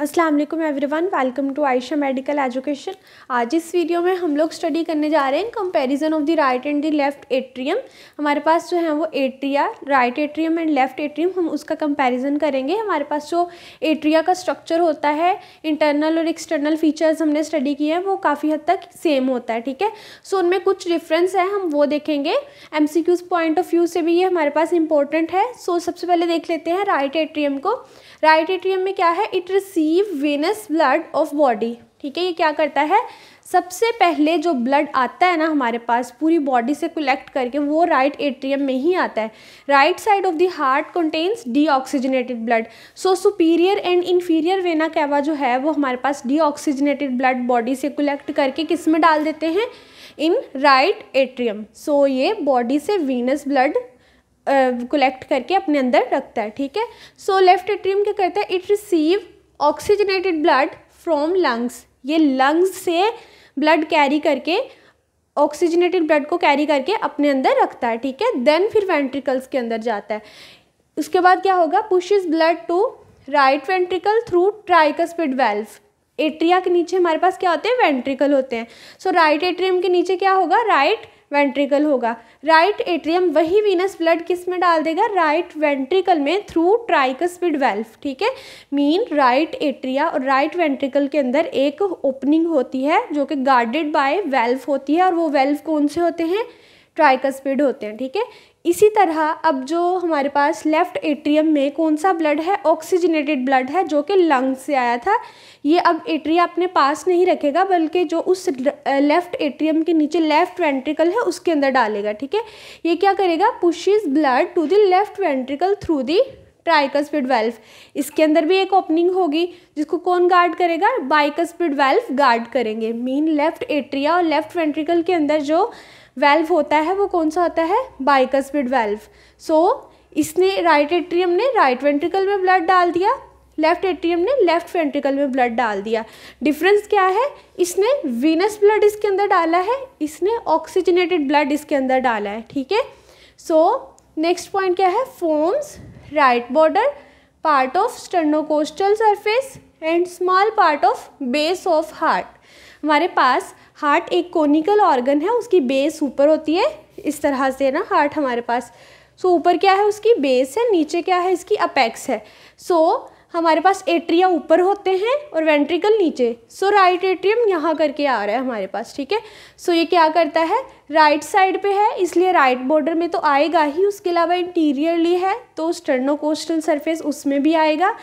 अस्सलाम वालेकुम everyone welcome to Ayesha medical education आज इस वीडियो में हम लोग स्टडी करने जा रहे हैं comparison of the right and the left atrium हमारे पास जो है वो atria right atrium and left atrium हम उसका कंपैरिजन करेंगे हमारे पास जो एट्रिया का स्ट्रक्चर होता है इंटरनल और एक्सटर्नल फीचर्स हमने स्टडी किए हैं वो काफ़ी हद तक सेम होता है ठीक है सो उनमें कुछ डिफ्रेंस है हम वो देखेंगे एम पॉइंट ऑफ व्यू से भी ये हमारे पास इंपॉर्टेंट है सो so, सबसे पहले देख लेते हैं राइट एट्रियम को राइट एट्रियम में क्या है it receive receive venous blood of body ठीक है ये क्या करता है सबसे पहले जो ब्लड आता है ना हमारे पास पूरी बॉडी से कलेक्ट करके वो राइट एट्रियम में ही आता है right side of the heart contains deoxygenated blood so superior and inferior vena cava जो है वो हमारे पास डीऑक्सीजनेटेड ब्लड बॉडी से कलेक्ट करके किस में डाल देते हैं इन राइट एट्रियम सो ये बॉडी से वीनस ब्लड कलेक्ट करके अपने अंदर रखता है ठीक है सो लेफ्ट एट्रियम क्या करता है it receive oxygenated blood from lungs ये लंग्स से ब्लड कैरी करके ऑक्सीजनेटेड ब्लड को कैरी करके अपने अंदर रखता है ठीक है देन फिर वेंट्रिकल्स के अंदर जाता है उसके बाद क्या होगा pushes blood to right ventricle through tricuspid valve atria के नीचे हमारे पास क्या होते हैं वेंट्रिकल होते हैं सो राइट एट्रियम के नीचे क्या होगा राइट right वेंट्रिकल होगा राइट एट्रियम वही वीनस ब्लड किस में डाल देगा राइट वेंट्रिकल में थ्रू ट्राइकस्पिड वेल्फ ठीक है मीन राइट एट्रिया और राइट वेंट्रिकल के अंदर एक ओपनिंग होती है जो कि गार्डेड बाय वेल्फ होती है और वो वेल्फ कौन से होते हैं ट्राइकस्पिड होते हैं ठीक है इसी तरह अब जो हमारे पास लेफ़्ट एट्रियम में कौन सा ब्लड है ऑक्सीजनेटेड ब्लड है जो कि लंग से आया था ये अब एट्रिया अपने पास नहीं रखेगा बल्कि जो उस लेफ़्ट एट्रियम के नीचे लेफ़्ट वेंट्रिकल है उसके अंदर डालेगा ठीक है ये क्या करेगा pushes blood to the left ventricle through the tricuspid valve इसके अंदर भी एक ओपनिंग होगी जिसको कौन गार्ड करेगा बाइकस्पिड वेल्व गार्ड करेंगे मीन लेफ्ट एट्रिया और लेफ्ट वेंट्रिकल के अंदर जो वेल्व होता है वो कौन सा होता है बाइकस्पिड वेल्व सो इसने राइट एट्रियम ने राइट वेंट्रिकल में ब्लड डाल दिया लेफ्ट एट्रियम ने लेफ्ट वेंट्रिकल में ब्लड डाल दिया डिफरेंस क्या है इसने वीनस ब्लड इसके अंदर डाला है इसने ऑक्सीजनेटेड ब्लड इसके अंदर डाला है ठीक है सो नेक्स्ट पॉइंट क्या है forms right border, part of sternocostal surface and small part of base of heart. हमारे पास हार्ट एक कोनिकल ऑर्गन है उसकी बेस ऊपर होती है इस तरह से ना हार्ट हमारे पास सो so, ऊपर क्या है उसकी बेस है नीचे क्या है इसकी अपेक्स है सो so, हमारे पास एट्रिया ऊपर होते हैं और वेंट्रिकल नीचे सो राइट एट्रियम यहाँ करके आ रहा है हमारे पास ठीक है सो ये क्या करता है राइट साइड पे है इसलिए राइट बॉर्डर में तो आएगा ही उसके अलावा इंटीरियरली है तो स्टर्नो कोस्टल सरफेस उसमें भी आएगा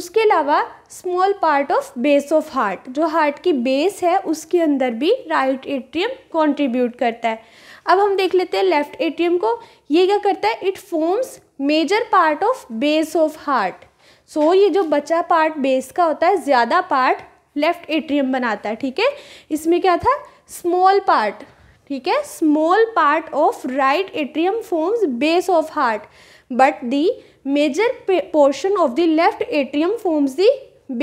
उसके अलावा small part of base of heart जो हार्ट की बेस है उसके अंदर भी राइट एट्रियम कॉन्ट्रीब्यूट करता है अब हम देख लेते हैं लेफ्ट एट्रियम को ये क्या करता है it forms major part of base of heart so so, ये जो बचा पार्ट बेस का होता है ज़्यादा पार्ट लेफ्ट एट्रियम बनाता है ठीक है इसमें क्या था स्मॉल पार्ट ठीक है small part of right atrium forms base of heart but the major portion of the left atrium forms the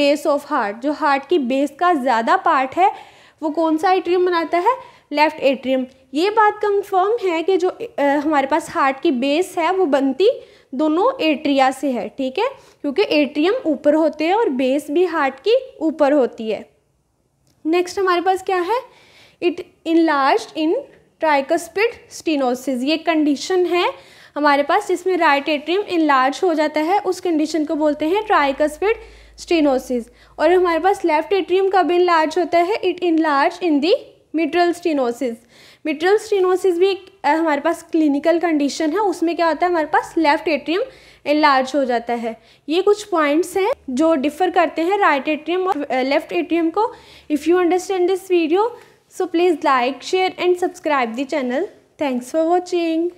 base of heart जो हार्ट की बेस का ज़्यादा पार्ट है वो कौन सा एट्रियम बनाता है लेफ़्ट एट्रियम ये बात कंफर्म है कि जो हमारे पास हार्ट की बेस है वो बनती दोनों एट्रिया से है ठीक है क्योंकि एट्रियम ऊपर होते हैं और बेस भी हार्ट की ऊपर होती है नेक्स्ट हमारे पास क्या है it enlarge in tricuspid stenosis ये कंडीशन है हमारे पास जिसमें राइट एट्रियम इन हो जाता है उस कंडीशन को बोलते हैं ट्राइकोस्पिड स्टीनोसिस और हमारे पास लेफ्ट एट्रियम कब इन होता है it in in the mitral stenosis mitral stenosis भी एक हमारे पास क्लिनिकल कंडीशन है उसमें क्या होता है हमारे पास लेफ्ट एट्रियम एनलार्ज हो जाता है ये कुछ पॉइंट्स हैं जो डिफर करते हैं राइट एट्रियम और लेफ्ट एट्रियम को if you understand this video so please like share and subscribe the channel thanks for watching